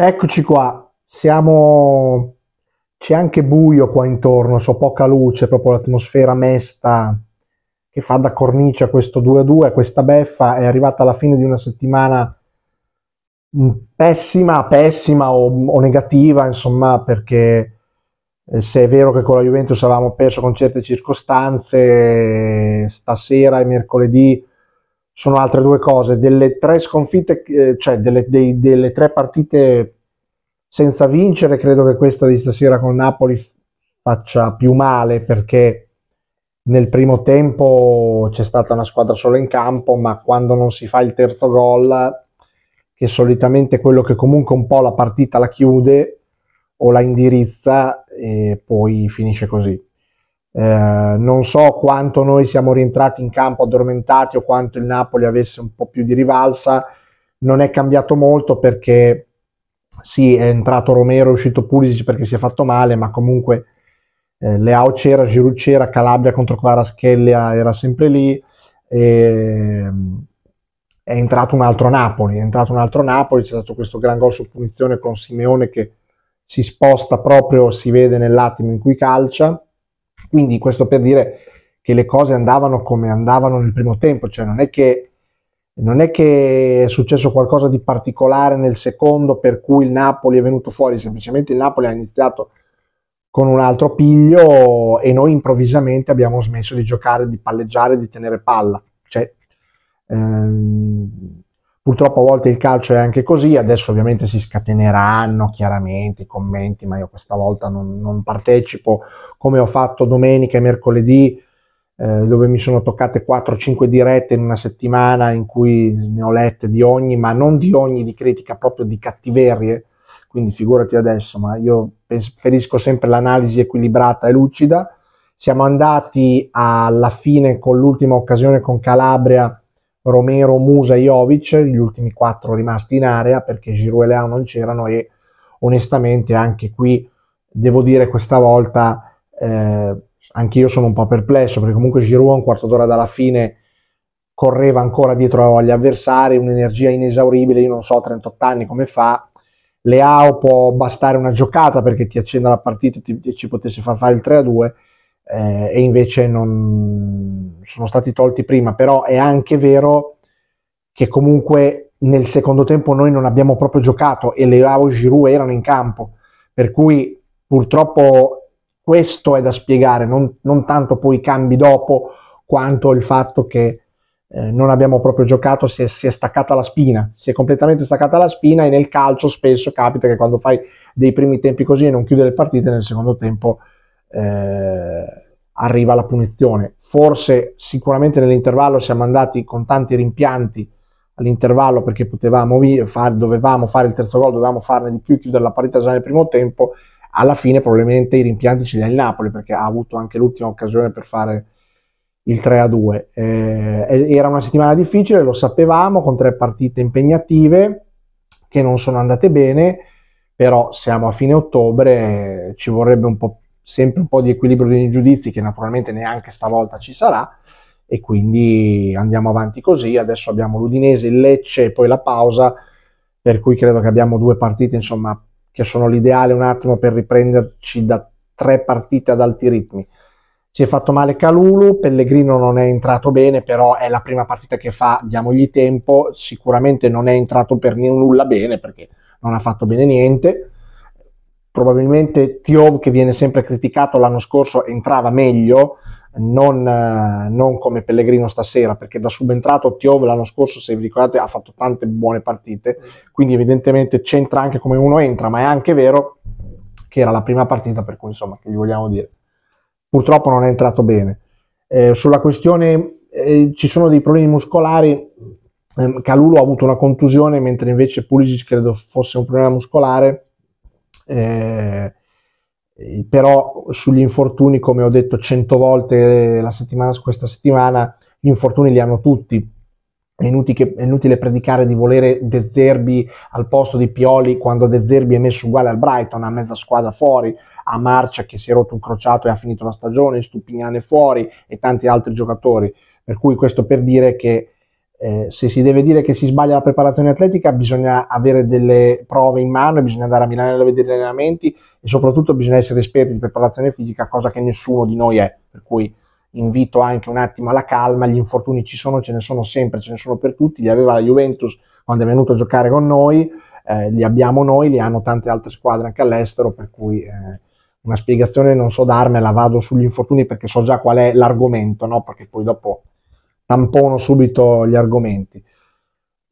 Eccoci qua, siamo... c'è anche buio qua intorno, so poca luce, proprio l'atmosfera mesta che fa da cornice a questo 2-2, questa beffa, è arrivata alla fine di una settimana mm, pessima, pessima o, o negativa, insomma, perché eh, se è vero che con la Juventus avevamo perso con certe circostanze, stasera e mercoledì sono altre due cose. Delle tre sconfitte, eh, cioè delle, dei, delle, tre partite senza vincere, credo che questa di stasera con Napoli faccia più male perché nel primo tempo c'è stata una squadra solo in campo, ma quando non si fa il terzo gol, che solitamente quello che comunque un po' la partita la chiude o la indirizza, e eh, poi finisce così. Eh, non so quanto noi siamo rientrati in campo addormentati o quanto il Napoli avesse un po' più di rivalsa, non è cambiato molto perché sì, è entrato Romero, è uscito Pulisic perché si è fatto male, ma comunque eh, Leao c'era, Giroud c'era, Calabria contro Claraschellia era sempre lì, e, è entrato un altro Napoli, è entrato un altro Napoli, c'è stato questo gran gol su punizione con Simeone che si sposta proprio, si vede nell'attimo in cui calcia, quindi questo per dire che le cose andavano come andavano nel primo tempo, cioè non è che, non è, che è successo qualcosa di particolare nel secondo per cui il Napoli è venuto fuori, semplicemente il Napoli ha iniziato con un altro piglio e noi improvvisamente abbiamo smesso di giocare, di palleggiare, di tenere palla. Cioè, ehm, Purtroppo a volte il calcio è anche così, adesso ovviamente si scateneranno chiaramente i commenti, ma io questa volta non, non partecipo come ho fatto domenica e mercoledì, eh, dove mi sono toccate 4-5 dirette in una settimana in cui ne ho lette di ogni, ma non di ogni di critica, proprio di cattiverie, quindi figurati adesso, ma io preferisco sempre l'analisi equilibrata e lucida. Siamo andati alla fine con l'ultima occasione con Calabria Romero, Musa e Jovic, gli ultimi quattro rimasti in area perché Giroud e Leao non c'erano e onestamente anche qui devo dire questa volta eh, anche io sono un po' perplesso perché comunque Giroud un quarto d'ora dalla fine correva ancora dietro agli avversari, un'energia inesauribile, io non so 38 anni come fa, Leao può bastare una giocata perché ti accenda la partita e ci potesse far fare il 3-2 eh, e invece non, sono stati tolti prima, però è anche vero che comunque nel secondo tempo noi non abbiamo proprio giocato e Leao e Giroud erano in campo, per cui purtroppo questo è da spiegare, non, non tanto poi i cambi dopo, quanto il fatto che eh, non abbiamo proprio giocato, si è, si è, staccata la spina, si è completamente staccata la spina e nel calcio spesso capita che quando fai dei primi tempi così e non chiude le partite, nel secondo tempo eh, arriva la punizione. Forse sicuramente nell'intervallo siamo andati con tanti rimpianti all'intervallo perché potevamo fare, dovevamo fare il terzo gol, dovevamo farne di più, chiudere la parità già nel primo tempo. Alla fine probabilmente i rimpianti ce li ha il Napoli perché ha avuto anche l'ultima occasione per fare il 3 a 2. Eh, era una settimana difficile, lo sapevamo, con tre partite impegnative che non sono andate bene, però siamo a fine ottobre, eh, ci vorrebbe un po' sempre un po' di equilibrio dei giudizi che naturalmente neanche stavolta ci sarà e quindi andiamo avanti così. Adesso abbiamo l'Udinese, il Lecce e poi la pausa, per cui credo che abbiamo due partite insomma che sono l'ideale un attimo per riprenderci da tre partite ad alti ritmi. Si è fatto male Calulu, Pellegrino non è entrato bene, però è la prima partita che fa, diamogli tempo, sicuramente non è entrato per nulla bene perché non ha fatto bene niente probabilmente Tiov che viene sempre criticato l'anno scorso entrava meglio, non, eh, non, come Pellegrino stasera, perché da subentrato Tiov l'anno scorso, se vi ricordate, ha fatto tante buone partite, quindi evidentemente c'entra anche come uno entra, ma è anche vero che era la prima partita, per cui insomma, che gli vogliamo dire. Purtroppo non è entrato bene. Eh, sulla questione eh, ci sono dei problemi muscolari, eh, Calulo ha avuto una contusione, mentre invece Pulisic credo fosse un problema muscolare eh, però sugli infortuni, come ho detto cento volte settimana, questa settimana, gli infortuni li hanno tutti. È inutile, è inutile, predicare di volere De Zerbi al posto di Pioli quando De Zerbi è messo uguale al Brighton, a mezza squadra fuori, a Marcia che si è rotto un crociato e ha finito la stagione, Stupignane fuori e tanti altri giocatori. Per cui questo per dire che eh, se si deve dire che si sbaglia la preparazione atletica bisogna avere delle prove in mano, bisogna andare a Milano a vedere gli allenamenti e soprattutto bisogna essere esperti di preparazione fisica, cosa che nessuno di noi è, per cui invito anche un attimo alla calma, gli infortuni ci sono, ce ne sono sempre, ce ne sono per tutti, li aveva la Juventus quando è venuto a giocare con noi, eh, li abbiamo noi, li hanno tante altre squadre anche all'estero, per cui eh, una spiegazione non so darmela, vado sugli infortuni perché so già qual è l'argomento, no? perché poi dopo tampono subito gli argomenti.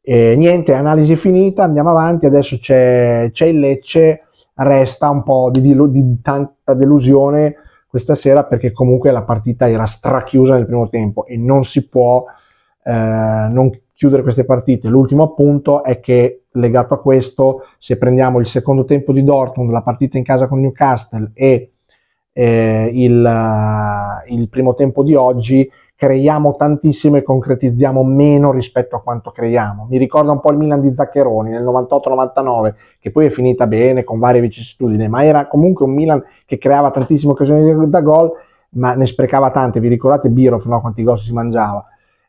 E niente, analisi finita, andiamo avanti, adesso c'è, il Lecce, resta un po' di, di, di tanta delusione questa sera perché comunque la partita era strachiusa nel primo tempo e non si può eh, non chiudere queste partite. L'ultimo appunto è che legato a questo, se prendiamo il secondo tempo di Dortmund, la partita in casa con Newcastle e eh, il, il primo tempo di oggi, creiamo tantissimo e concretizziamo meno rispetto a quanto creiamo. Mi ricorda un po' il Milan di Zaccheroni nel 98-99, che poi è finita bene con varie vicissitudini, ma era comunque un Milan che creava tantissime occasioni da gol, ma ne sprecava tante. Vi ricordate Birov, no? quanti gol si mangiava?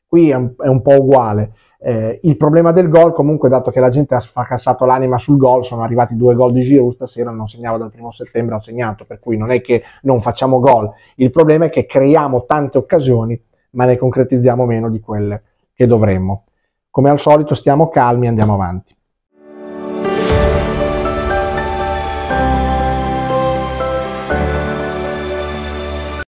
Qui è un, è un po' uguale. Eh, il problema del gol, comunque, dato che la gente ha fracassato l'anima sul gol, sono arrivati due gol di Giroud stasera, non segnava dal primo settembre, ha segnato, per cui non è che non facciamo gol. Il problema è che creiamo tante occasioni ma ne concretizziamo meno di quelle che dovremmo. Come al solito stiamo calmi e andiamo avanti.